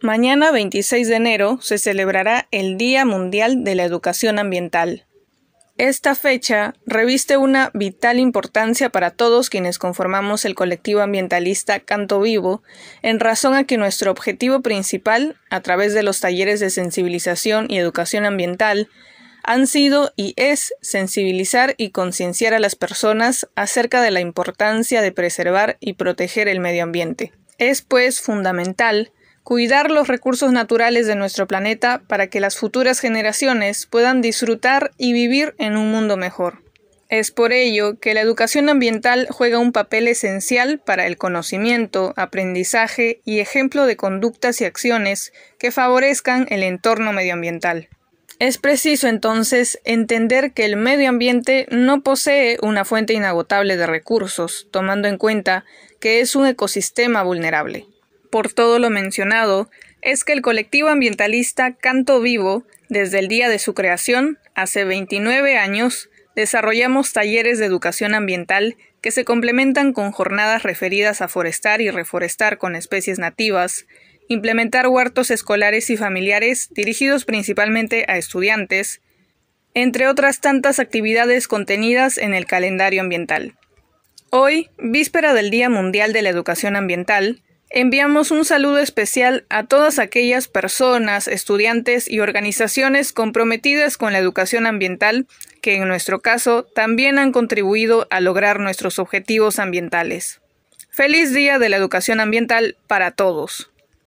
Mañana 26 de enero se celebrará el Día Mundial de la Educación Ambiental. Esta fecha reviste una vital importancia para todos quienes conformamos el colectivo ambientalista Canto Vivo, en razón a que nuestro objetivo principal, a través de los talleres de sensibilización y educación ambiental, han sido y es sensibilizar y concienciar a las personas acerca de la importancia de preservar y proteger el medio ambiente. Es pues fundamental cuidar los recursos naturales de nuestro planeta para que las futuras generaciones puedan disfrutar y vivir en un mundo mejor. Es por ello que la educación ambiental juega un papel esencial para el conocimiento, aprendizaje y ejemplo de conductas y acciones que favorezcan el entorno medioambiental. Es preciso entonces entender que el medio ambiente no posee una fuente inagotable de recursos, tomando en cuenta que es un ecosistema vulnerable. Por todo lo mencionado, es que el colectivo ambientalista Canto Vivo, desde el día de su creación, hace 29 años, desarrollamos talleres de educación ambiental que se complementan con jornadas referidas a forestar y reforestar con especies nativas, implementar huertos escolares y familiares dirigidos principalmente a estudiantes, entre otras tantas actividades contenidas en el calendario ambiental. Hoy, víspera del Día Mundial de la Educación Ambiental, Enviamos un saludo especial a todas aquellas personas, estudiantes y organizaciones comprometidas con la educación ambiental, que en nuestro caso también han contribuido a lograr nuestros objetivos ambientales. Feliz Día de la Educación Ambiental para todos.